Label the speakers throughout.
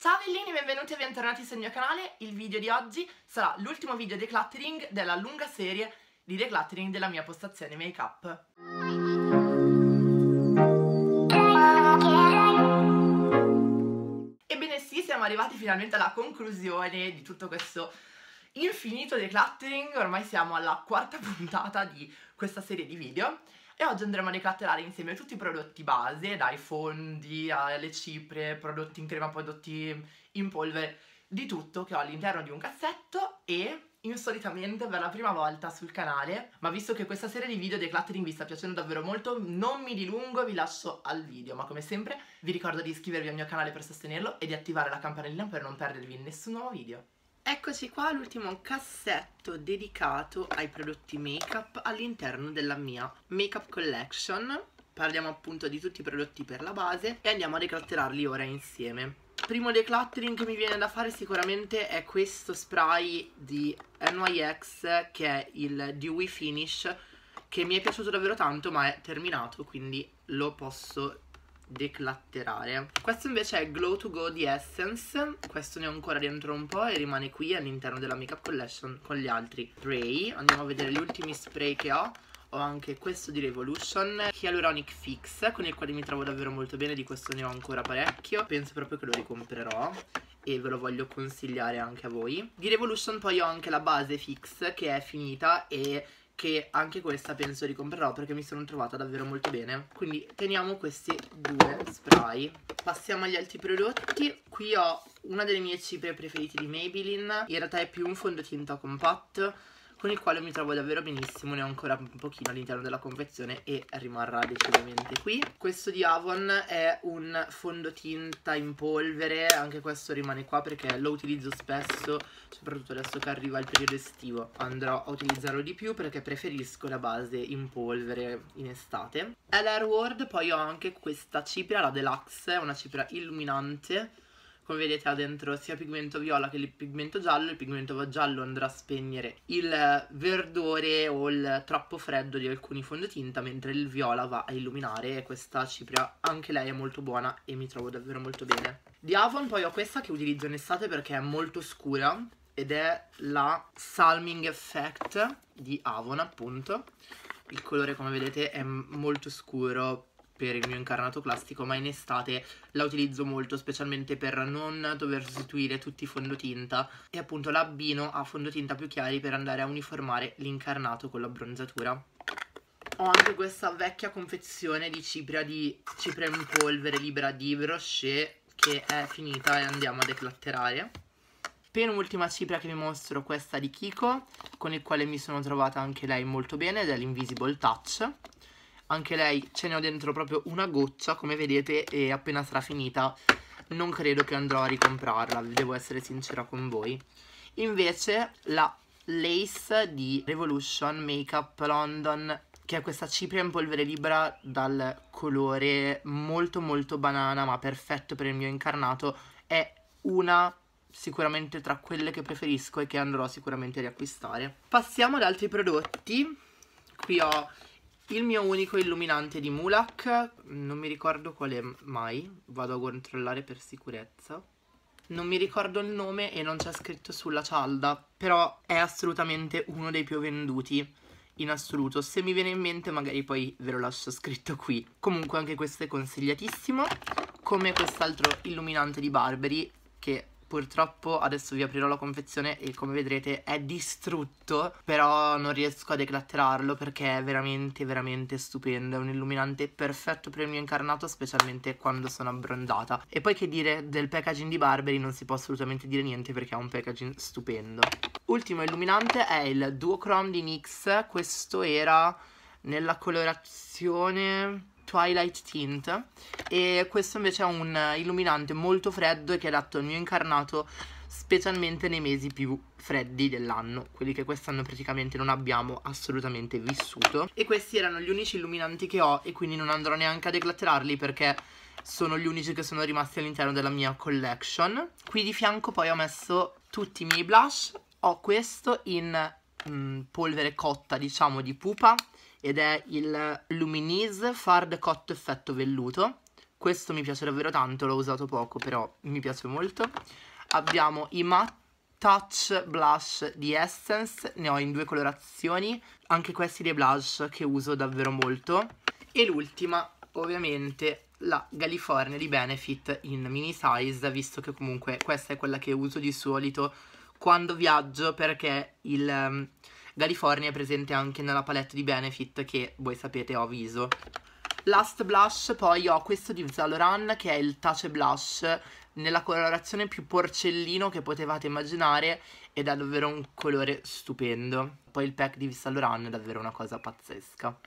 Speaker 1: Ciao bellini, benvenuti e bentornati sul mio canale. Il video di oggi sarà l'ultimo video decluttering della lunga serie di decluttering della mia postazione make up. Ebbene sì, siamo arrivati finalmente alla conclusione di tutto questo infinito decluttering, ormai siamo alla quarta puntata di questa serie di video e oggi andremo a ricatterare insieme tutti i prodotti base, dai fondi alle cipre, prodotti in crema, prodotti in polvere, di tutto che ho all'interno di un cassetto e insolitamente per la prima volta sul canale, ma visto che questa serie di video decluttering vi sta piacendo davvero molto, non mi dilungo, vi lascio al video, ma come sempre vi ricordo di iscrivervi al mio canale per sostenerlo e di attivare la campanellina per non perdervi nessun nuovo video. Eccoci qua l'ultimo cassetto dedicato ai prodotti make up all'interno della mia make up collection Parliamo appunto di tutti i prodotti per la base e andiamo a declatterarli ora insieme Primo decluttering che mi viene da fare sicuramente è questo spray di NYX che è il Dewy Finish che mi è piaciuto davvero tanto ma è terminato quindi lo posso declatterare questo invece è Glow to Go di Essence questo ne ho ancora dentro un po' e rimane qui all'interno della make up collection con gli altri spray andiamo a vedere gli ultimi spray che ho ho anche questo di Revolution Hyaluronic Fix con il quale mi trovo davvero molto bene di questo ne ho ancora parecchio penso proprio che lo ricomprerò e ve lo voglio consigliare anche a voi di Revolution poi ho anche la base fix che è finita e che anche questa penso ricomprerò perché mi sono trovata davvero molto bene. Quindi teniamo questi due spray. Passiamo agli altri prodotti. Qui ho una delle mie cipre preferite di Maybelline. In realtà è più un fondotinta compatto con il quale mi trovo davvero benissimo, ne ho ancora un pochino all'interno della confezione e rimarrà decisamente qui. Questo di Avon è un fondotinta in polvere, anche questo rimane qua perché lo utilizzo spesso, soprattutto adesso che arriva il periodo estivo, andrò a utilizzarlo di più perché preferisco la base in polvere in estate. LR World poi ho anche questa cipria, la Deluxe, è una cipria illuminante come vedete ha dentro sia pigmento viola che il pigmento giallo, il pigmento giallo andrà a spegnere il verdore o il troppo freddo di alcuni fondotinta, mentre il viola va a illuminare e questa cipria anche lei è molto buona e mi trovo davvero molto bene. Di Avon poi ho questa che utilizzo in estate perché è molto scura ed è la Salming Effect di Avon appunto. Il colore come vedete è molto scuro, per il mio incarnato classico, ma in estate la utilizzo molto, specialmente per non dover sostituire tutti i fondotinta e appunto l'abbino a fondotinta più chiari per andare a uniformare l'incarnato con la bronzatura. Ho anche questa vecchia confezione di cipria, di cipria in polvere libera di Brochet che è finita e andiamo a declatterare. Penultima cipria che vi mostro, questa di Kiko, con il quale mi sono trovata anche lei molto bene, ed è l'Invisible Touch anche lei ce ne ho dentro proprio una goccia, come vedete, e appena sarà finita non credo che andrò a ricomprarla, devo essere sincera con voi. Invece la Lace di Revolution Makeup London, che è questa cipria in polvere libera dal colore molto molto banana, ma perfetto per il mio incarnato, è una sicuramente tra quelle che preferisco e che andrò sicuramente a riacquistare. Passiamo ad altri prodotti. Qui ho il mio unico illuminante di Mulak, non mi ricordo quale mai, vado a controllare per sicurezza. Non mi ricordo il nome e non c'è scritto sulla cialda, però è assolutamente uno dei più venduti in assoluto. Se mi viene in mente magari poi ve lo lascio scritto qui. Comunque anche questo è consigliatissimo, come quest'altro illuminante di Barberi che Purtroppo adesso vi aprirò la confezione e come vedrete è distrutto, però non riesco a declatterarlo perché è veramente veramente stupendo, è un illuminante perfetto per il mio incarnato, specialmente quando sono abbrondata. E poi che dire del packaging di Barberi non si può assolutamente dire niente perché è un packaging stupendo. Ultimo illuminante è il Duochrome di NYX, questo era nella colorazione Twilight Tint e questo invece è un illuminante molto freddo e che adatto al mio incarnato specialmente nei mesi più freddi dell'anno, quelli che quest'anno praticamente non abbiamo assolutamente vissuto. E questi erano gli unici illuminanti che ho e quindi non andrò neanche a declatterarli perché sono gli unici che sono rimasti all'interno della mia collection. Qui di fianco poi ho messo tutti i miei blush, ho questo in mh, mm, polvere cotta diciamo di pupa ed è il Luminise Fard Cotto Effetto Velluto. Questo mi piace davvero tanto, l'ho usato poco, però mi piace molto. Abbiamo i Matte Touch Blush di Essence, ne ho in due colorazioni, anche questi dei blush che uso davvero molto. E l'ultima, ovviamente, la California di Benefit in mini size, visto che comunque questa è quella che uso di solito quando viaggio perché il California è presente anche nella palette di Benefit che voi sapete ho a viso. Last blush poi ho questo di Zaloran che è il Tace Blush nella colorazione più porcellino che potevate immaginare ed è davvero un colore stupendo. Poi il pack di Zaloran è davvero una cosa pazzesca.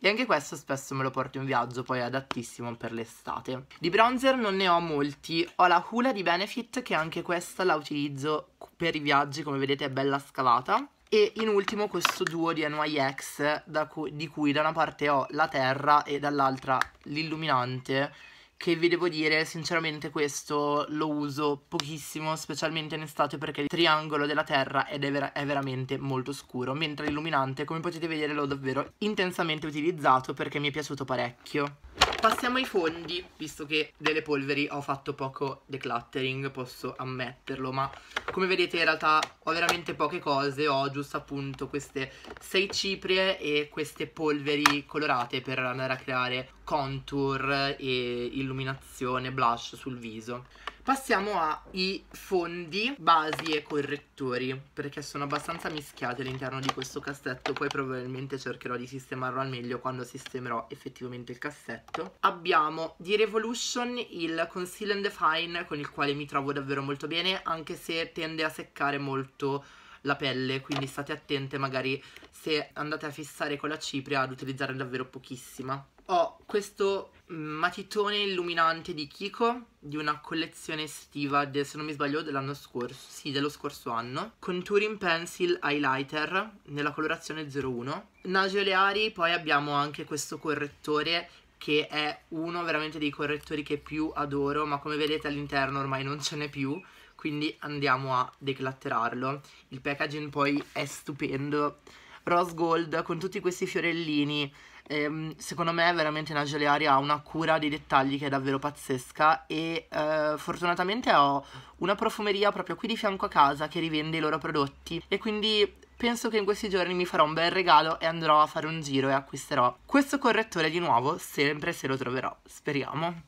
Speaker 1: E anche questo spesso me lo porto in viaggio, poi è adattissimo per l'estate. Di bronzer non ne ho molti, ho la Hula di Benefit che anche questa la utilizzo per i viaggi, come vedete è bella scavata e in ultimo questo duo di NYX cu di cui da una parte ho la terra e dall'altra l'illuminante che vi devo dire sinceramente questo lo uso pochissimo specialmente in estate perché il triangolo della terra è, ver è veramente molto scuro mentre l'illuminante come potete vedere l'ho davvero intensamente utilizzato perché mi è piaciuto parecchio passiamo ai fondi visto che delle polveri ho fatto poco decluttering posso ammetterlo ma come vedete in realtà ho veramente poche cose ho giusto appunto queste sei ciprie e queste polveri colorate per andare a creare contour e illuminazione, blush sul viso. Passiamo ai fondi, basi e correttori, perché sono abbastanza mischiati all'interno di questo cassetto, poi probabilmente cercherò di sistemarlo al meglio quando sistemerò effettivamente il cassetto. Abbiamo di Revolution il Conceal and Define, con il quale mi trovo davvero molto bene, anche se tende a seccare molto la pelle, quindi state attente magari se andate a fissare con la cipria ad utilizzare davvero pochissima ho questo matitone illuminante di Kiko di una collezione estiva, de, se non mi sbaglio, dell'anno scorso, sì, dello scorso anno. Contouring Pencil Highlighter nella colorazione 01. Nagio Leari, poi abbiamo anche questo correttore che è uno veramente dei correttori che più adoro, ma come vedete all'interno ormai non ce n'è più, quindi andiamo a declatterarlo. Il packaging poi è stupendo. Rose gold con tutti questi fiorellini ehm, secondo me veramente Nageli Aria ha una cura dei dettagli che è davvero pazzesca e eh, fortunatamente ho una profumeria proprio qui di fianco a casa che rivende i loro prodotti e quindi penso che in questi giorni mi farò un bel regalo e andrò a fare un giro e acquisterò questo correttore di nuovo, sempre se lo troverò, speriamo.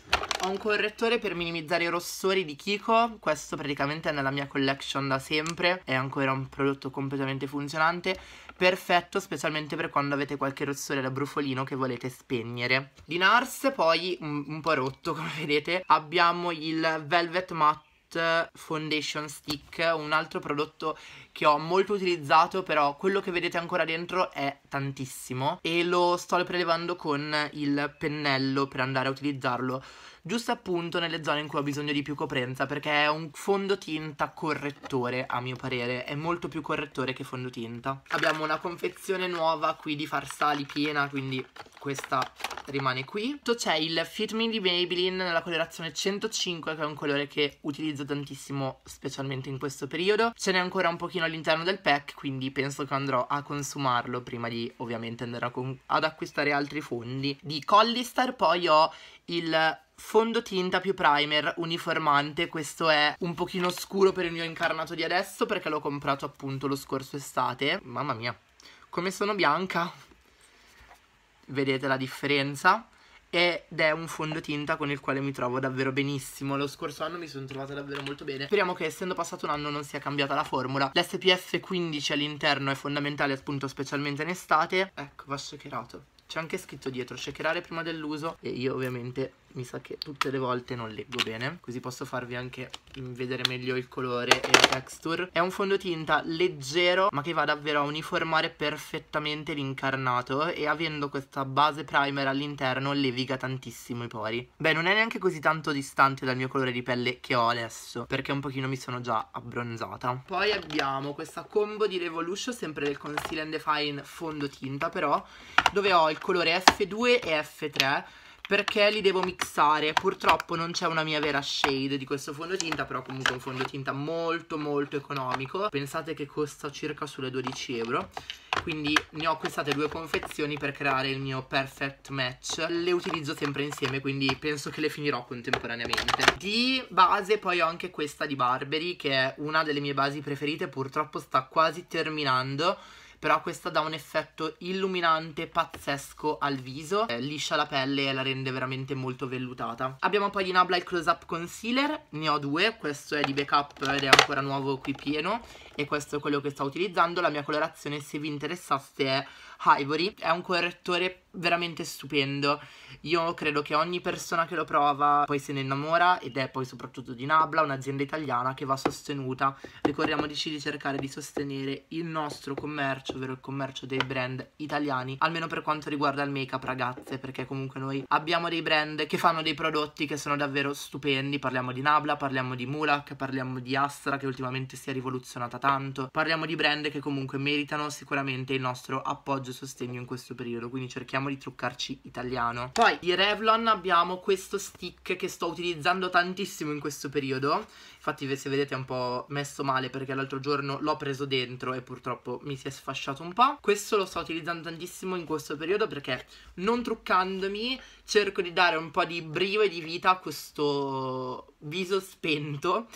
Speaker 1: Ho un correttore per minimizzare i rossori di Kiko, questo praticamente è nella mia collection da sempre, è ancora un prodotto completamente funzionante, perfetto specialmente per quando avete qualche rossore da brufolino che volete spegnere. Di Nars poi, un, un po' rotto come vedete, abbiamo il Velvet Matte Foundation Stick, un altro prodotto che ho molto utilizzato, però quello che vedete ancora dentro è tantissimo e lo sto prelevando con il pennello per andare a utilizzarlo giusto appunto nelle zone in cui ho bisogno di più coprenza, perché è un fondotinta correttore, a mio parere, è molto più correttore che fondotinta. Abbiamo una confezione nuova qui di farsali piena, quindi questa rimane qui. C'è il Fit Me di Maybelline nella colorazione 105 che è un colore che utilizzo tantissimo specialmente in questo periodo. Ce n'è ancora un pochino all'interno del pack quindi penso che andrò a consumarlo prima di ovviamente andare ad acquistare altri fondi. Di Collistar poi ho il fondotinta più primer uniformante, questo è un pochino scuro per il mio incarnato di adesso perché l'ho comprato appunto lo scorso estate. Mamma mia, come sono bianca! Vedete la differenza? ed è un fondotinta con il quale mi trovo davvero benissimo. Lo scorso anno mi sono trovata davvero molto bene. Speriamo che essendo passato un anno non sia cambiata la formula. L'SPF 15 all'interno è fondamentale appunto specialmente in estate. Ecco, va shakerato. C'è anche scritto dietro shakerare prima dell'uso e io ovviamente mi sa che tutte le volte non leggo bene così posso farvi anche vedere meglio il colore e la texture è un fondotinta leggero ma che va davvero a uniformare perfettamente l'incarnato e avendo questa base primer all'interno leviga tantissimo i pori beh non è neanche così tanto distante dal mio colore di pelle che ho adesso perché un pochino mi sono già abbronzata poi abbiamo questa combo di Revolution sempre del Conceal and Define fondotinta però dove ho il colore F2 e F3 perché li devo mixare. Purtroppo non c'è una mia vera shade di questo fondotinta, però comunque è un fondotinta molto molto economico. Pensate che costa circa sulle 12 euro. Quindi ne ho acquistate due confezioni per creare il mio perfect match. Le utilizzo sempre insieme, quindi penso che le finirò contemporaneamente. Di base poi ho anche questa di Barberi, che è una delle mie basi preferite, purtroppo sta quasi terminando però questa dà un effetto illuminante pazzesco al viso, eh, liscia la pelle e la rende veramente molto vellutata. Abbiamo poi di Nabla il Close Up Concealer, ne ho due, questo è di Backup ed è ancora nuovo qui pieno e questo è quello che sto utilizzando, la mia colorazione se vi interessasse è Ivory, è un correttore veramente stupendo, io credo che ogni persona che lo prova poi se ne innamora ed è poi soprattutto di Nabla, un'azienda italiana che va sostenuta, ricordiamoci di cercare di sostenere il nostro commercio, ovvero il commercio dei brand italiani, almeno per quanto riguarda il make up ragazze, perché comunque noi abbiamo dei brand che fanno dei prodotti che sono davvero stupendi, parliamo di Nabla, parliamo di Mulak, parliamo di Astra che ultimamente si è rivoluzionata tanto, tanto. Parliamo di brand che comunque meritano sicuramente il nostro appoggio e sostegno in questo periodo, quindi cerchiamo di truccarci italiano. Poi di Revlon abbiamo questo stick che sto utilizzando tantissimo in questo periodo Infatti se vedete è un po' messo male perché l'altro giorno l'ho preso dentro e purtroppo mi si è sfasciato un po'. Questo lo sto utilizzando tantissimo in questo periodo perché non truccandomi cerco di dare un po' di brio e di vita a questo viso spento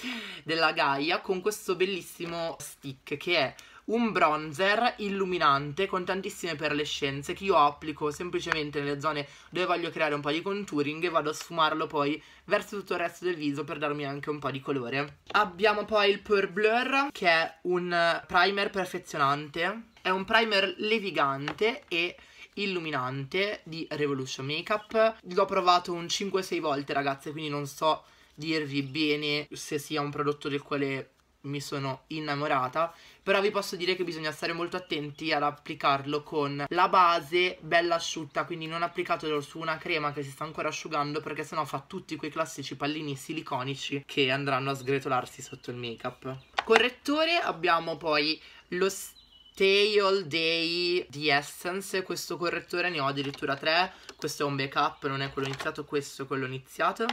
Speaker 1: della Gaia con questo bellissimo stick che è un bronzer illuminante con tantissime perlescenze che io applico semplicemente nelle zone dove voglio creare un po' di contouring e vado a sfumarlo poi verso tutto il resto del viso per darmi anche un po' di colore. Abbiamo poi il Pure Blur che è un primer perfezionante, è un primer levigante e illuminante di Revolution Makeup. L'ho provato un 5-6 volte ragazze, quindi non so dirvi bene se sia un prodotto del quale mi sono innamorata però vi posso dire che bisogna stare molto attenti ad applicarlo con la base bella asciutta quindi non applicatelo su una crema che si sta ancora asciugando perché sennò fa tutti quei classici pallini siliconici che andranno a sgretolarsi sotto il make up correttore abbiamo poi lo Stay All Day di Essence questo correttore ne ho addirittura tre questo è un backup non è quello iniziato questo è quello iniziato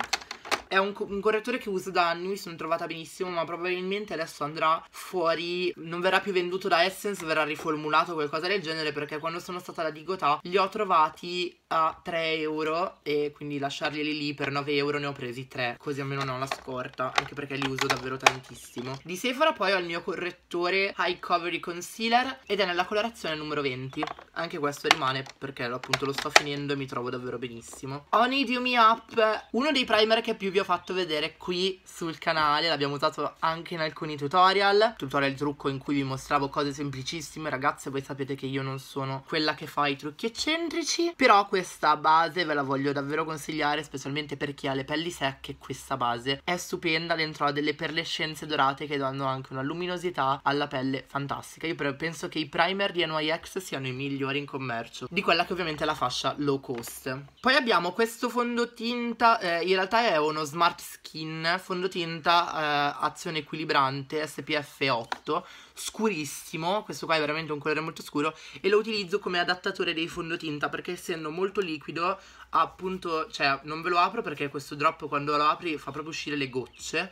Speaker 1: è un, un, correttore che uso da anni, mi sono trovata benissimo, ma probabilmente adesso andrà fuori, non verrà più venduto da Essence, verrà riformulato qualcosa del genere, perché quando sono stata alla Digotà li ho trovati a 3 euro e quindi lasciarglieli lì per 9 euro ne ho presi 3 così almeno non ho la scorta anche perché li uso davvero tantissimo di Sephora poi ho il mio correttore High Covery Concealer ed è nella colorazione numero 20 anche questo rimane perché appunto lo sto finendo e mi trovo davvero benissimo ho nei Me Up uno dei primer che più vi ho fatto vedere qui sul canale l'abbiamo usato anche in alcuni tutorial tutorial trucco in cui vi mostravo cose semplicissime ragazze voi sapete che io non sono quella che fa i trucchi eccentrici però questo questa base ve la voglio davvero consigliare, specialmente per chi ha le pelli secche, questa base è stupenda, dentro ha delle perlescenze dorate che danno anche una luminosità alla pelle fantastica. Io però penso che i primer di NYX siano i migliori in commercio, di quella che ovviamente è la fascia low cost. Poi abbiamo questo fondotinta, eh, in realtà è uno Smart Skin fondotinta eh, azione equilibrante SPF 8, scurissimo, questo qua è veramente un colore molto scuro e lo utilizzo come adattatore dei fondotinta perché essendo molto liquido appunto, cioè non ve lo apro perché questo drop quando lo apri fa proprio uscire le gocce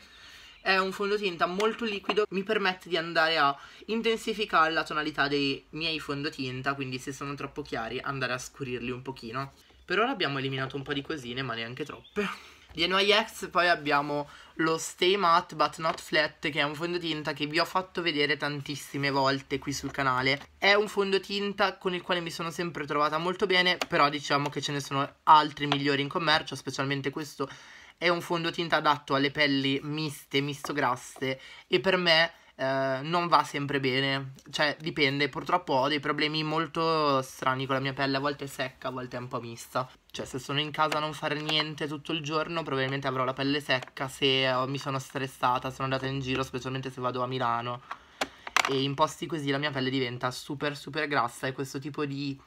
Speaker 1: è un fondotinta molto liquido, mi permette di andare a intensificare la tonalità dei miei fondotinta, quindi se sono troppo chiari andare a scurirli un pochino. Per ora abbiamo eliminato un po' di cosine, ma neanche troppe. Di NYX poi abbiamo lo Stay Matte But Not Flat che è un fondotinta che vi ho fatto vedere tantissime volte qui sul canale. È un fondotinta con il quale mi sono sempre trovata molto bene, però diciamo che ce ne sono altri migliori in commercio, specialmente questo è un fondotinta adatto alle pelli miste, misto grasse e per me eh, non va sempre bene, cioè dipende, purtroppo ho dei problemi molto strani con la mia pelle, a volte è secca, a volte è un po' mista. Cioè se sono in casa a non fare niente tutto il giorno probabilmente avrò la pelle secca se oh, mi sono stressata, sono andata in giro, specialmente se vado a Milano. E in posti così la mia pelle diventa super super grassa e questo tipo di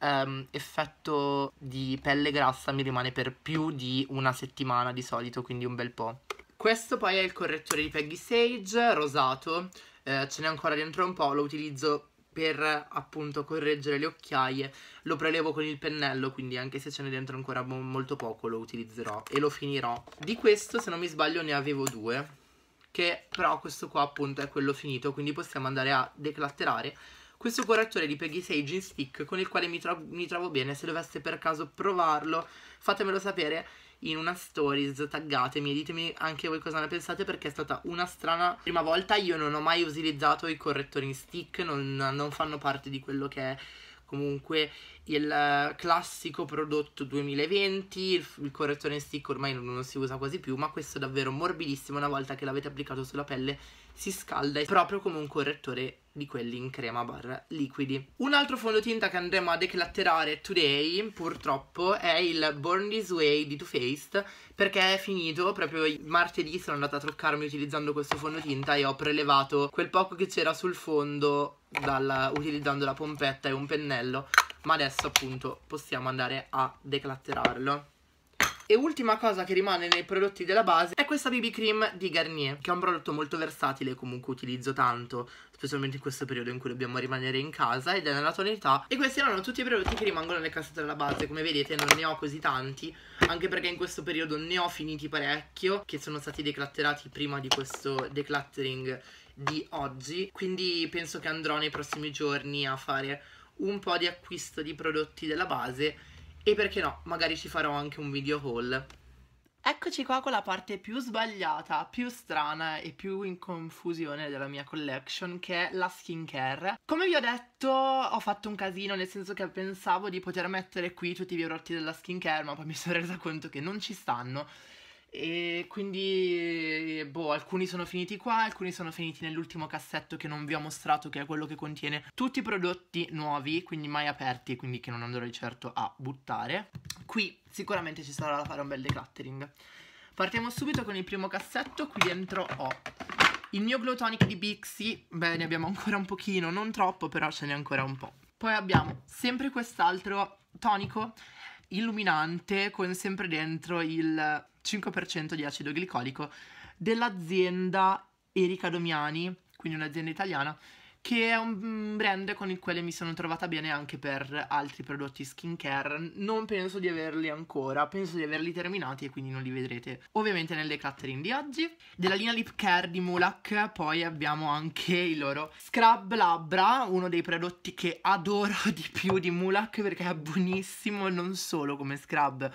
Speaker 1: Um, effetto di pelle grassa mi rimane per più di una settimana di solito, quindi un bel po'. Questo poi è il correttore di Peggy Sage, rosato, eh, ce n'è ancora dentro un po', lo utilizzo per appunto correggere le occhiaie, lo prelevo con il pennello, quindi anche se ce n'è dentro ancora molto poco lo utilizzerò e lo finirò. Di questo, se non mi sbaglio, ne avevo due, che però questo qua appunto è quello finito, quindi possiamo andare a declatterare questo correttore di Peggy Sage in stick con il quale mi, tro mi trovo bene, se doveste per caso provarlo fatemelo sapere in una stories, taggatemi e ditemi anche voi cosa ne pensate perché è stata una strana prima volta, io non ho mai utilizzato i correttori in stick, non, non fanno parte di quello che è comunque il classico prodotto 2020, il, il, correttore in stick ormai non, non si usa quasi più, ma questo è davvero morbidissimo, una volta che l'avete applicato sulla pelle si scalda proprio come un correttore di quelli in crema bar liquidi. Un altro fondotinta che andremo a declatterare today, purtroppo, è il Born This Way di Too Faced, perché è finito, proprio martedì sono andata a truccarmi utilizzando questo fondotinta e ho prelevato quel poco che c'era sul fondo dalla, utilizzando la pompetta e un pennello, ma adesso appunto possiamo andare a declatterarlo. E ultima cosa che rimane nei prodotti della base è questa BB Cream di Garnier, che è un prodotto molto versatile, comunque utilizzo tanto, specialmente in questo periodo in cui dobbiamo rimanere in casa, ed è nella tonalità. E questi erano tutti i prodotti che rimangono nelle cassette della base, come vedete non ne ho così tanti, anche perché in questo periodo ne ho finiti parecchio, che sono stati declatterati prima di questo decluttering di oggi, quindi penso che andrò nei prossimi giorni a fare un po' di acquisto di prodotti della base e perché no, magari ci farò anche un video haul. Eccoci qua con la parte più sbagliata, più strana e più in confusione della mia collection che è la skincare. Come vi ho detto ho fatto un casino nel senso che pensavo di poter mettere qui tutti i prodotti della skincare ma poi mi sono resa conto che non ci stanno e quindi, boh, alcuni sono finiti qua, alcuni sono finiti nell'ultimo cassetto che non vi ho mostrato, che è quello che contiene tutti i prodotti nuovi, quindi mai aperti, quindi che non andrò di certo a buttare. Qui sicuramente ci sarà da fare un bel decluttering. Partiamo subito con il primo cassetto, qui dentro ho il mio glow tonic di Bixi, beh ne abbiamo ancora un pochino, non troppo, però ce n'è ancora un po'. Poi abbiamo sempre quest'altro tonico illuminante con sempre dentro il 5% di acido glicolico dell'azienda Erika Domiani, quindi un'azienda italiana, che è un mm, brand con il quale mi sono trovata bene anche per altri prodotti skincare. Non penso di averli ancora, penso di averli terminati e quindi non li vedrete ovviamente nelle catering di oggi. Della linea Lip Care di Mulak poi abbiamo anche il loro Scrub Labbra, uno dei prodotti che adoro di più di Mulak perché è buonissimo non solo come scrub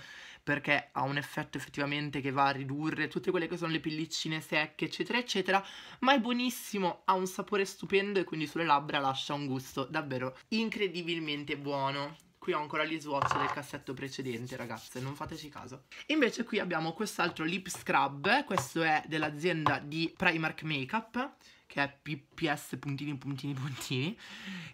Speaker 1: perché ha un effetto effettivamente che va a ridurre tutte quelle che sono le pellicine secche eccetera eccetera ma è buonissimo, ha un sapore stupendo e quindi sulle labbra lascia un gusto davvero incredibilmente buono qui ho ancora gli swatch del cassetto precedente ragazze non fateci caso invece qui abbiamo quest'altro lip scrub questo è dell'azienda di Primark Makeup che è PPS puntini puntini puntini,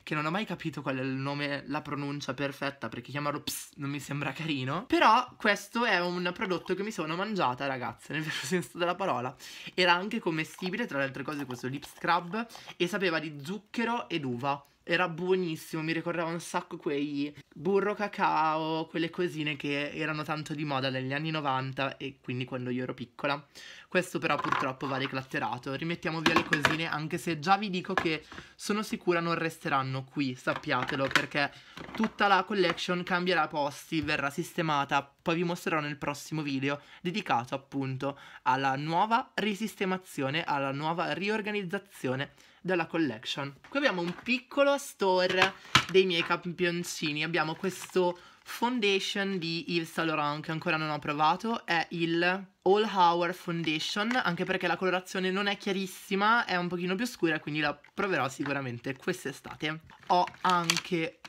Speaker 1: che non ho mai capito qual è il nome, la pronuncia perfetta, perché chiamarlo ps non mi sembra carino. Però questo è un prodotto che mi sono mangiata, ragazze, nel vero senso della parola. Era anche commestibile, tra le altre cose questo lip scrub, e sapeva di zucchero ed uva era buonissimo, mi ricordava un sacco quei burro cacao, quelle cosine che erano tanto di moda negli anni 90 e quindi quando io ero piccola. Questo però purtroppo va declatterato, rimettiamo via le cosine anche se già vi dico che sono sicura non resteranno qui, sappiatelo, perché tutta la collection cambierà posti, verrà sistemata, poi vi mostrerò nel prossimo video dedicato appunto alla nuova risistemazione, alla nuova riorganizzazione della collection. Qui abbiamo un piccolo store dei miei campioncini. Abbiamo questo foundation di Yves Saint Laurent che ancora non ho provato, è il All Hour Foundation, anche perché la colorazione non è chiarissima, è un pochino più scura, quindi la proverò sicuramente quest'estate. Ho anche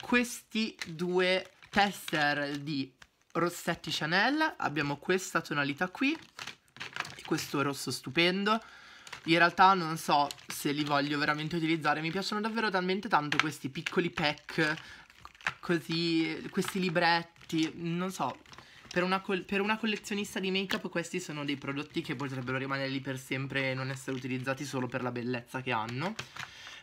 Speaker 1: questi due tester di Rossetti Chanel, abbiamo questa tonalità qui, questo rosso stupendo, in realtà non so se li voglio veramente utilizzare, mi piacciono davvero talmente tanto questi piccoli pack, così, questi libretti, non so. Per una, per una collezionista di make-up questi sono dei prodotti che potrebbero rimanere lì per sempre e non essere utilizzati solo per la bellezza che hanno.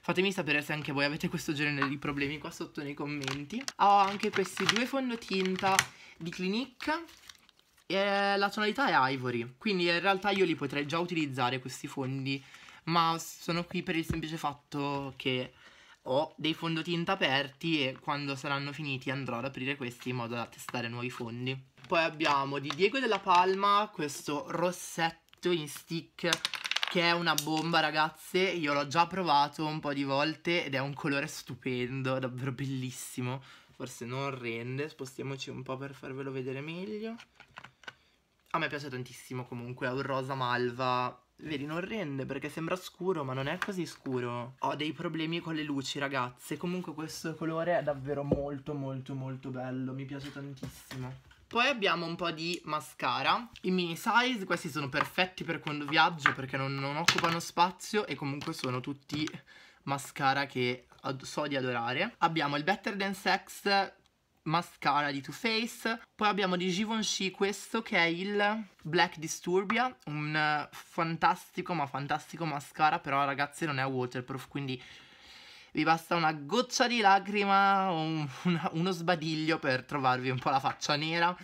Speaker 1: Fatemi sapere se anche voi avete questo genere di problemi qua sotto nei commenti. Ho anche questi due fondotinta di Clinique eh, la tonalità è ivory, quindi in realtà io li potrei già utilizzare questi fondi, ma sono qui per il semplice fatto che ho dei fondotinta aperti e quando saranno finiti andrò ad aprire questi in modo da testare nuovi fondi. Poi abbiamo di Diego della Palma questo rossetto in stick che è una bomba ragazze, io l'ho già provato un po' di volte ed è un colore stupendo, davvero bellissimo, forse non rende, spostiamoci un po' per farvelo vedere meglio. A me piace tantissimo comunque, è un rosa malva. Vedi, non rende perché sembra scuro, ma non è così scuro. Ho dei problemi con le luci, ragazze. Comunque questo colore è davvero molto, molto, molto bello. Mi piace tantissimo. Poi abbiamo un po' di mascara in mini size, questi sono perfetti per quando viaggio perché non, non occupano spazio e comunque sono tutti mascara che so di adorare. Abbiamo il Better Than Sex mascara di Too Faced. Poi abbiamo di Givenchy questo che è il Black Disturbia, un eh, fantastico ma fantastico mascara, però ragazzi non è waterproof, quindi vi basta una goccia di lacrima o un, uno sbadiglio per trovarvi un po' la faccia nera.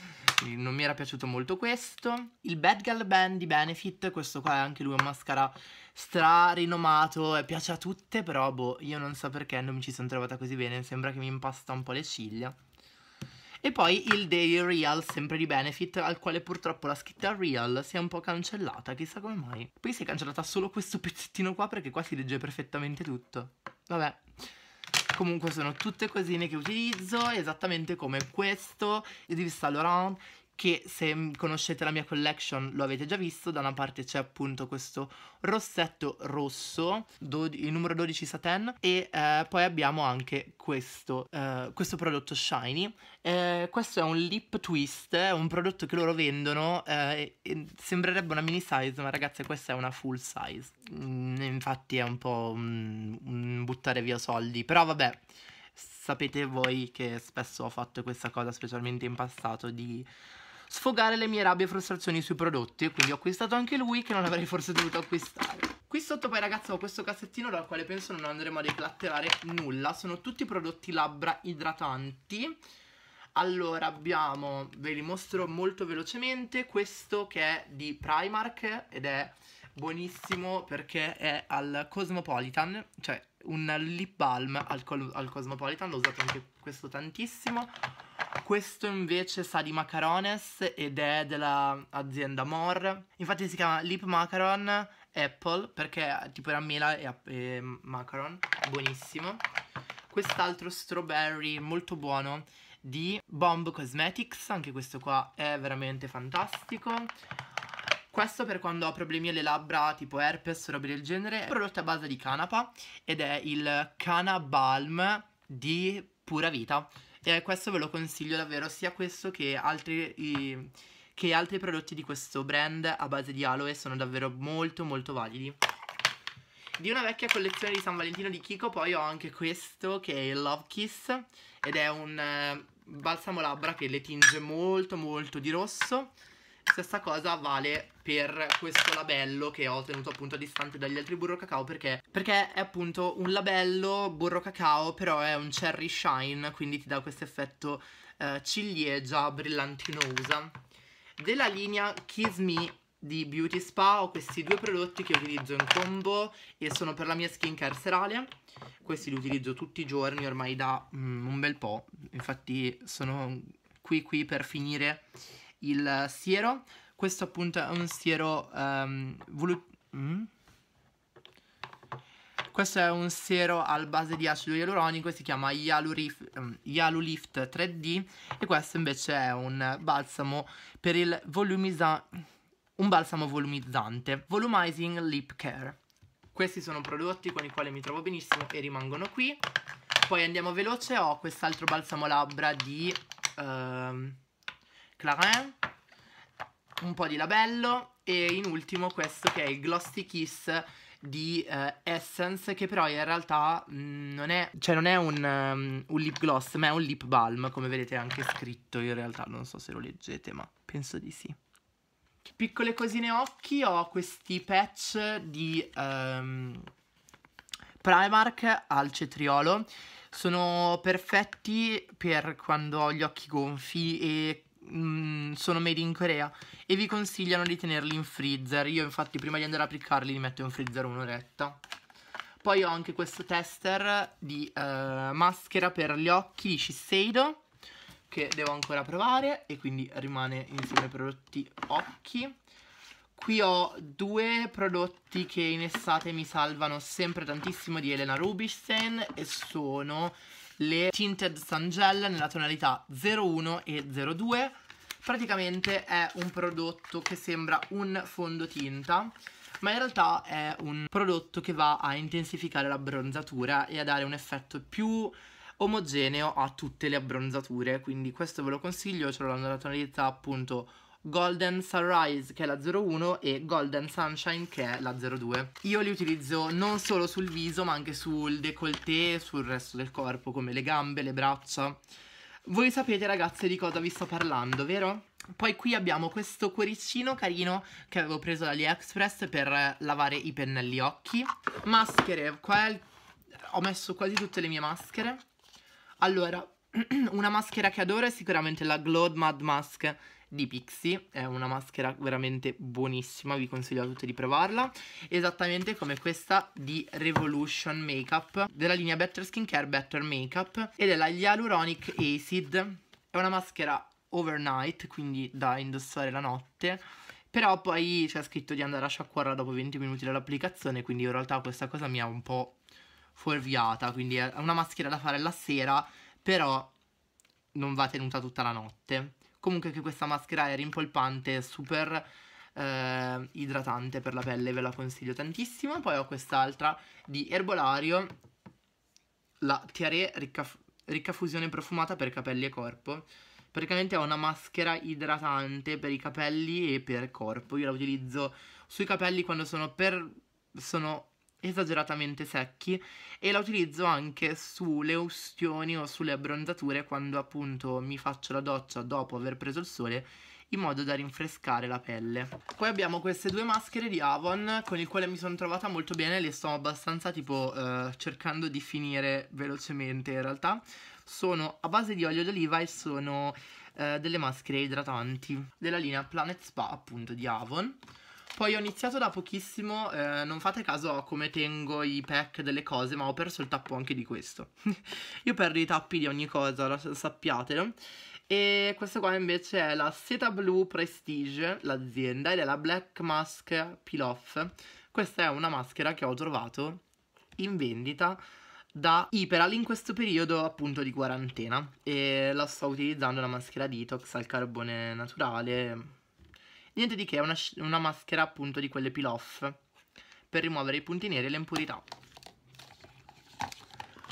Speaker 1: non mi era piaciuto molto questo. Il Bad Girl Band di Benefit, questo qua è anche lui un mascara stra rinomato e piace a tutte, però boh, io non so perché non mi ci sono trovata così bene, sembra che mi impasta un po' le ciglia. E poi il Day Real, sempre di Benefit, al quale purtroppo la scritta Real si è un po' cancellata, chissà come mai. Poi si è cancellata solo questo pezzettino qua perché qua si legge perfettamente tutto. Vabbè. Comunque sono tutte cosine che utilizzo, esattamente come questo di Saint Laurent, che se conoscete la mia collection lo avete già visto, da una parte c'è appunto questo rossetto rosso, il numero 12 satin, e eh, poi abbiamo anche questo, eh, questo prodotto shiny. Eh, questo è un lip twist, è un prodotto che loro vendono, eh, sembrerebbe una mini size, ma ragazzi questa è una full size. Mm, infatti è un po' un, mm, un buttare via soldi, però vabbè sapete voi che spesso ho fatto questa cosa, specialmente in passato, di sfogare le mie rabbie e frustrazioni sui prodotti e quindi ho acquistato anche lui che non avrei forse dovuto acquistare. Qui sotto poi ragazzi ho questo cassettino dal quale penso non andremo a declatterare nulla, sono tutti prodotti labbra idratanti. Allora abbiamo, ve li mostro molto velocemente, questo che è di Primark ed è buonissimo perché è al Cosmopolitan, cioè un lip balm al, al Cosmopolitan, l'ho usato anche questo tantissimo questo invece sa di macarones ed è dell'azienda More. Infatti si chiama Lip Macaron Apple perché tipo era mela e, e macaron. Buonissimo. Quest'altro strawberry molto buono di Bomb Cosmetics. Anche questo qua è veramente fantastico. Questo per quando ho problemi alle labbra tipo herpes o robe del genere. È un prodotto a base di canapa ed è il Cana Balm di pura vita. E questo ve lo consiglio davvero, sia questo che altri, i, che altri prodotti di questo brand a base di aloe sono davvero molto molto validi. Di una vecchia collezione di San Valentino di Kiko poi ho anche questo che è il Love Kiss ed è un eh, balsamo labbra che le tinge molto molto di rosso Stessa cosa vale per questo labello che ho tenuto appunto a distante dagli altri burro cacao perché? Perché è appunto un labello burro cacao però è un cherry shine quindi ti dà questo effetto eh, ciliegia brillantinosa. Della linea Kiss Me di Beauty Spa ho questi due prodotti che utilizzo in combo e sono per la mia skincare serale questi li utilizzo tutti i giorni ormai da mm, un bel po' infatti sono qui qui per finire il eh, siero. Questo appunto è un siero um, mm? Questo è un siero al base di acido ialuronico, si chiama Yalulift mm, um, 3D e questo invece è un balsamo per il volumizzante un balsamo volumizzante, Volumizing Lip Care. Questi sono prodotti con i quali mi trovo benissimo e rimangono qui. Poi andiamo veloce, ho quest'altro balsamo labbra di... Uh, Clarin, un po' di labello e in ultimo questo che è il Glossy Kiss di uh, Essence che però in realtà mh, mm, non è, cioè non è un, um, un, lip gloss ma è un lip balm come vedete anche scritto in realtà non so se lo leggete ma penso di sì piccole cosine occhi ho questi patch di um, Primark al cetriolo sono perfetti per quando ho gli occhi gonfi e Mm, sono made in Corea e vi consigliano di tenerli in freezer. Io infatti prima di andare a applicarli li metto in freezer un'oretta. Poi ho anche questo tester di eh, maschera per gli occhi di Shiseido che devo ancora provare e quindi rimane insieme ai prodotti occhi. Qui ho due prodotti che in estate mi salvano sempre tantissimo di Elena Rubinstein e sono le Tinted Sangella nella tonalità 01 e 02 praticamente è un prodotto che sembra un fondotinta ma in realtà è un prodotto che va a intensificare l'abbronzatura e a dare un effetto più omogeneo a tutte le abbronzature quindi questo ve lo consiglio, ce l'ho nella tonalità appunto Golden Sunrise che è la 01 e Golden Sunshine che è la 02 io li utilizzo non solo sul viso ma anche sul décolleté sul resto del corpo come le gambe, le braccia voi sapete ragazze di cosa vi sto parlando, vero? Poi qui abbiamo questo cuoricino carino che avevo preso da AliExpress per lavare i pennelli occhi. Maschere, qua è... ho messo quasi tutte le mie maschere. Allora, una maschera che adoro è sicuramente la Glow Mad Mask di Pixie, è una maschera veramente buonissima, vi consiglio a tutti di provarla, esattamente come questa di Revolution Makeup, della linea Better Skincare Better Makeup, ed è la Hyaluronic Acid, è una maschera overnight, quindi da indossare la notte, però poi c'è scritto di andare a sciacquarla dopo 20 minuti dall'applicazione, quindi in realtà questa cosa mi ha un po' fuorviata, quindi è una maschera da fare la sera, però non va tenuta tutta la notte comunque che questa maschera è rimpolpante, super eh, idratante per la pelle, ve la consiglio tantissimo. Poi ho quest'altra di Erbolario, la Tiare ricca, ricca fusione profumata per capelli e corpo. Praticamente è una maschera idratante per i capelli e per corpo. Io la utilizzo sui capelli quando sono per sono esageratamente secchi e la utilizzo anche sulle ustioni o sulle abbronzature quando appunto mi faccio la doccia dopo aver preso il sole in modo da rinfrescare la pelle. Poi abbiamo queste due maschere di Avon con le quali mi sono trovata molto bene, le sto abbastanza tipo eh, cercando di finire velocemente in realtà. Sono a base di olio d'oliva e sono eh, delle maschere idratanti della linea Planet Spa appunto di Avon. Poi ho iniziato da pochissimo, eh, non fate caso a come tengo i pack delle cose, ma ho perso il tappo anche di questo. Io perdo i tappi di ogni cosa, sappiatelo. E questa qua invece è la Seta Blue Prestige, l'azienda, ed è la Black Mask Peel Off. Questa è una maschera che ho trovato in vendita da Iperal in questo periodo appunto di quarantena e la sto utilizzando una maschera detox al carbone naturale Niente di che, è una, una maschera appunto di quelle peel off per rimuovere i punti neri e le impurità.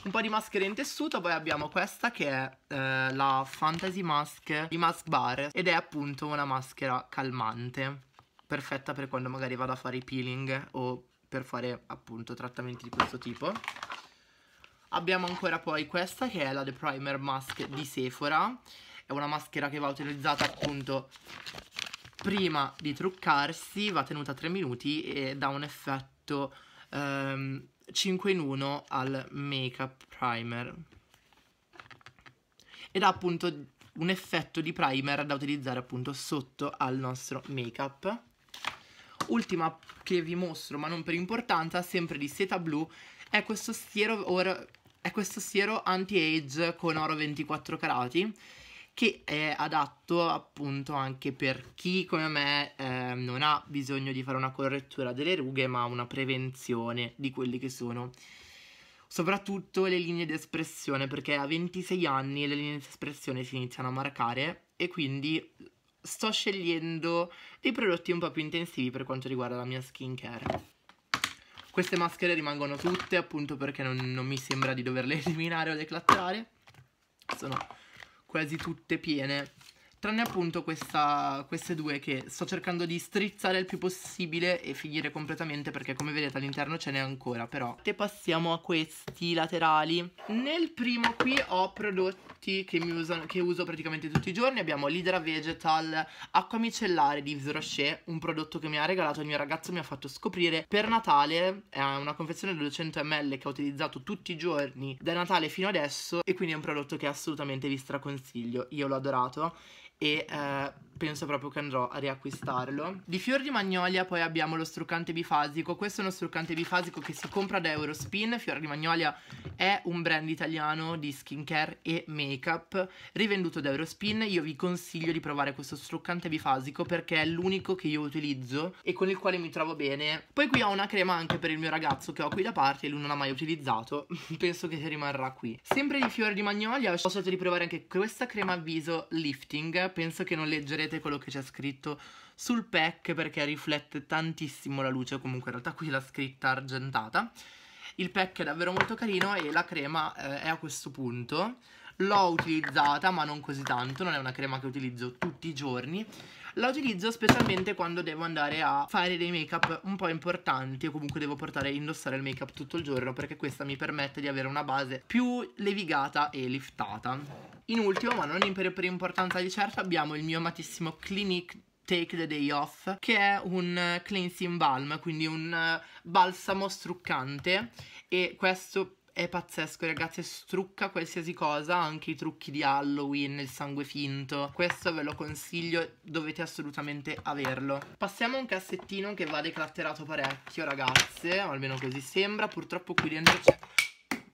Speaker 1: Un po' di maschere in tessuto, poi abbiamo questa che è eh, la Fantasy Mask di Mask Bar ed è appunto una maschera calmante, perfetta per quando magari vado a fare i peeling o per fare appunto trattamenti di questo tipo. Abbiamo ancora poi questa che è la The Primer Mask di Sephora, è una maschera che va utilizzata appunto prima di truccarsi va tenuta 3 minuti e dà un effetto ehm, 5 in 1 al make up primer ed ha appunto un effetto di primer da utilizzare appunto sotto al nostro make-up. Ultima che vi mostro, ma non per importanza, sempre di seta blu, è questo siero, or, è questo siero anti-age con oro 24 carati che è adatto appunto anche per chi come me eh, non ha bisogno di fare una correttura delle rughe ma una prevenzione di quelli che sono soprattutto le linee di espressione perché a 26 anni le linee di espressione si iniziano a marcare e quindi sto scegliendo dei prodotti un po' più intensivi per quanto riguarda la mia skincare queste maschere rimangono tutte appunto perché non, non mi sembra di doverle eliminare o declatterare. sono quasi tutte piene tranne appunto questa, queste due che sto cercando di strizzare il più possibile e finire completamente perché come vedete all'interno ce n'è ancora però e passiamo a questi laterali nel primo qui ho prodotti che, usano, che uso praticamente tutti i giorni abbiamo l'Hydra Vegetal acqua micellare di Yves Rocher un prodotto che mi ha regalato il mio ragazzo mi ha fatto scoprire per Natale è una confezione da 200 ml che ho utilizzato tutti i giorni da Natale fino adesso e quindi è un prodotto che assolutamente vi straconsiglio io l'ho adorato e eh, penso proprio che andrò a riacquistarlo. Di fior di magnolia poi abbiamo lo struccante bifasico, questo è uno struccante bifasico che si compra da Eurospin, fior di magnolia è un brand italiano di skincare e make-up rivenduto da Eurospin, io vi consiglio di provare questo struccante bifasico perché è l'unico che io utilizzo e con il quale mi trovo bene. Poi qui ho una crema anche per il mio ragazzo che ho qui da parte e lui non l'ha mai utilizzato, penso che rimarrà qui. Sempre di fior di magnolia ho scelto di provare anche questa crema viso lifting penso che non leggerete quello che c'è scritto sul pack perché riflette tantissimo la luce, comunque in realtà qui la scritta argentata. Il pack è davvero molto carino e la crema eh, è a questo punto. L'ho utilizzata ma non così tanto, non è una crema che utilizzo tutti i giorni la utilizzo specialmente quando devo andare a fare dei make up un po' importanti o comunque devo portare e indossare il make up tutto il giorno perché questa mi permette di avere una base più levigata e liftata. In ultimo, ma non per, per importanza di certo, abbiamo il mio amatissimo Clinique Take the Day Off, che è un cleansing balm, quindi un eh, balsamo struccante e questo è pazzesco, ragazzi, strucca qualsiasi cosa, anche i trucchi di Halloween, il sangue finto. Questo ve lo consiglio, dovete assolutamente averlo. Passiamo a un cassettino che va declatterato parecchio, ragazze, almeno così sembra. Purtroppo qui dentro c'è...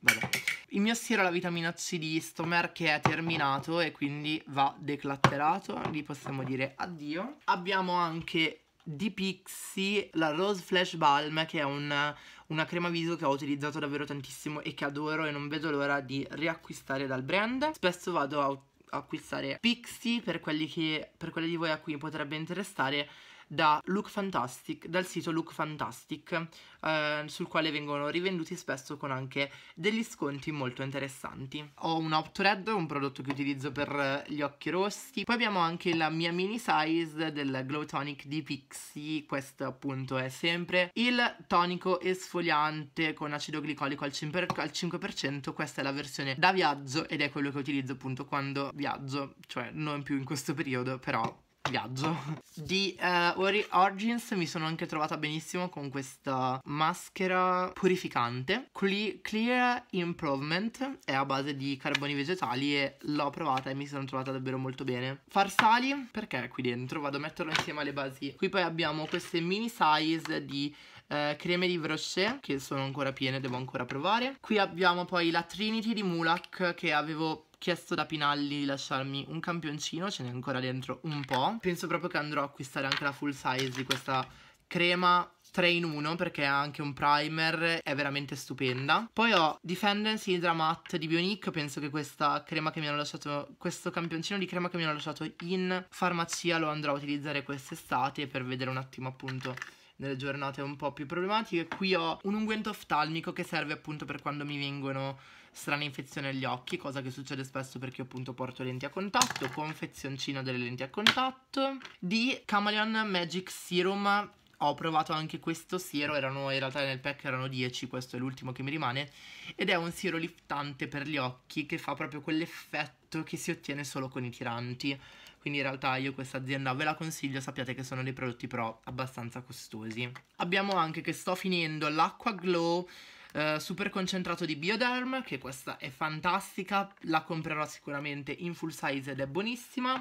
Speaker 1: Vabbè. Il mio siero alla vitamina C di Istomer che è terminato e quindi va declatterato, lì possiamo dire addio. Abbiamo anche di Pixi la Rose Flash Balm che è una, una crema viso che ho utilizzato davvero tantissimo e che adoro e non vedo l'ora di riacquistare dal brand spesso vado a acquistare Pixi per, quelli che, per quelli di voi a cui potrebbe interessare da Look Fantastic, dal sito Look Fantastic, eh, sul quale vengono rivenduti spesso con anche degli sconti molto interessanti. Ho un Out un prodotto che utilizzo per eh, gli occhi rossi. Poi abbiamo anche la mia mini size del Glow Tonic di Pixi, questo appunto è sempre il tonico esfoliante con acido glicolico al 5%, al 5%. questa è la versione da viaggio ed è quello che utilizzo appunto quando viaggio, cioè non più in questo periodo, però viaggio Di uh, Ori Origins mi sono anche trovata benissimo con questa maschera purificante Clear Improvement è a base di carboni vegetali e l'ho provata e mi sono trovata davvero molto bene Farsali, perché qui dentro? Vado a metterlo insieme alle basi Qui poi abbiamo queste mini size di eh, creme di brochet che sono ancora piene, devo ancora provare. Qui abbiamo poi la Trinity di Mulak che avevo chiesto da Pinalli di lasciarmi un campioncino, ce n'è ancora dentro un po'. Penso proprio che andrò a acquistare anche la full size di questa crema 3 in 1 perché ha anche un primer, è veramente stupenda. Poi ho Defendance Hydra Matte di Bionic, penso che questa crema che mi hanno lasciato, questo campioncino di crema che mi hanno lasciato in farmacia lo andrò a utilizzare quest'estate per vedere un attimo appunto nelle giornate un po' più problematiche. Qui ho un unguento oftalmico che serve appunto per quando mi vengono strane infezioni agli occhi, cosa che succede spesso perché appunto porto lenti a contatto, confezioncino delle lenti a contatto, di Camaleon Magic Serum. Ho provato anche questo siero, erano, in realtà nel pack erano 10, questo è l'ultimo che mi rimane, ed è un siero liftante per gli occhi che fa proprio quell'effetto che si ottiene solo con i tiranti quindi in realtà io questa azienda ve la consiglio, sappiate che sono dei prodotti però abbastanza costosi. Abbiamo anche che sto finendo l'Acqua Glow eh, super concentrato di Bioderm, che questa è fantastica, la comprerò sicuramente in full size ed è buonissima.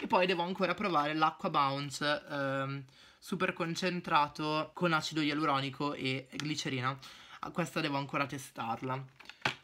Speaker 1: E poi devo ancora provare l'Acqua Bounce eh, super concentrato con acido ialuronico e glicerina. Ah, questa devo ancora testarla.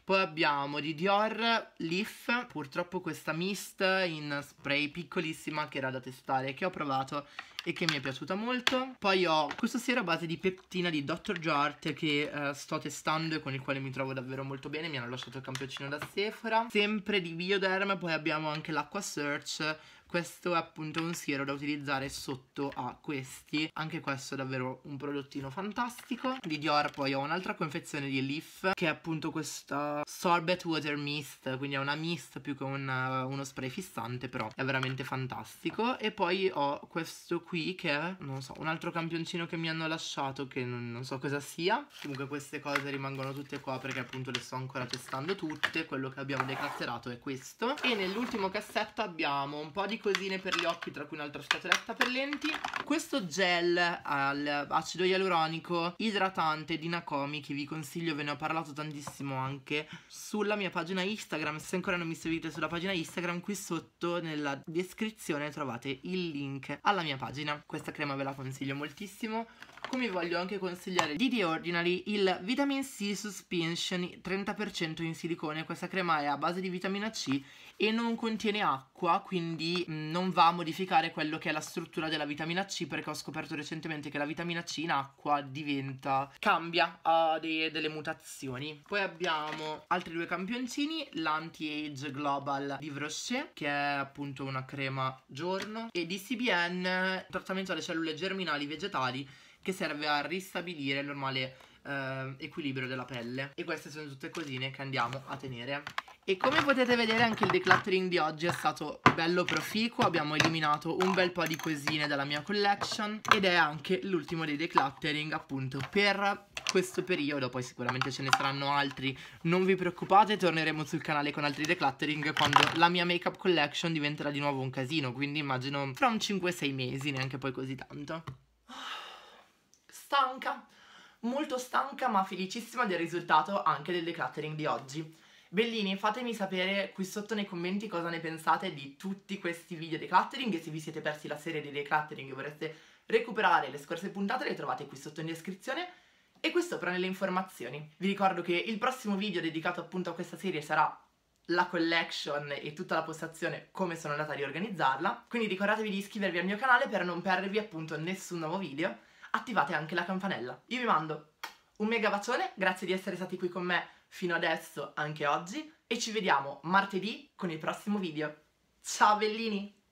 Speaker 1: Poi abbiamo di Dior Leaf, purtroppo questa mist in spray piccolissima che era da testare, che ho provato e che mi è piaciuta molto. Poi ho questo sera base di peptina di Dr. Jart che eh, sto testando e con il quale mi trovo davvero molto bene, mi hanno lasciato il campioncino da Sephora. Sempre di Bioderm, poi abbiamo anche l'Aqua Search questo è appunto un siero da utilizzare sotto a questi anche questo è davvero un prodottino fantastico di Dior poi ho un'altra confezione di Leaf che è appunto questa sorbet water mist quindi è una mist più che un, eh, uno spray fissante però è veramente fantastico e poi ho questo qui che è non so un altro campioncino che mi hanno lasciato che non, non so cosa sia comunque queste cose rimangono tutte qua perché appunto le sto ancora testando tutte quello che abbiamo decasserato è questo e nell'ultimo cassetto abbiamo un po' di di cosine per gli occhi, tra cui un'altra scatoletta per lenti. Questo gel acido ialuronico idratante di Nakomi, che vi consiglio, ve ne ho parlato tantissimo anche sulla mia pagina Instagram. Se ancora non mi seguite sulla pagina Instagram, qui sotto nella descrizione trovate il link alla mia pagina. Questa crema ve la consiglio moltissimo. Come voglio anche consigliare di The Ordinary il Vitamin C Suspension 30% in silicone. Questa crema è a base di vitamina C e non contiene acqua, quindi mm, non va a modificare quello che è la struttura della vitamina C, perché ho scoperto recentemente che la vitamina C in acqua diventa cambia, ha dei, delle mutazioni. Poi abbiamo altri due campioncini, l'Anti-Age Global di Rocher, che è appunto una crema giorno, e di CBN, trattamento alle cellule germinali vegetali che serve a ristabilire il normale eh, equilibrio della pelle. E queste sono tutte cosine che andiamo a tenere. E come potete vedere anche il decluttering di oggi è stato bello proficuo, abbiamo eliminato un bel po' di cosine dalla mia collection ed è anche l'ultimo dei decluttering appunto per questo periodo, poi sicuramente ce ne saranno altri, non vi preoccupate, torneremo sul canale con altri decluttering quando la mia make-up collection diventerà di nuovo un casino, quindi immagino fra un 5-6 mesi, neanche poi così tanto. Stanca, molto stanca ma felicissima del risultato anche del decluttering di oggi. Bellini, fatemi sapere qui sotto nei commenti cosa ne pensate di tutti questi video decluttering e se vi siete persi la serie dei decluttering e vorreste recuperare le scorse puntate le trovate qui sotto in descrizione e qui sopra nelle informazioni. Vi ricordo che il prossimo video dedicato appunto a questa serie sarà la collection e tutta la postazione come sono andata a riorganizzarla, quindi ricordatevi di iscrivervi al mio canale per non perdervi appunto nessun nuovo video, attivate anche la campanella. Io vi mando un mega bacione, grazie di essere stati qui con me fino adesso anche oggi e ci vediamo martedì con il prossimo video. Ciao bellini!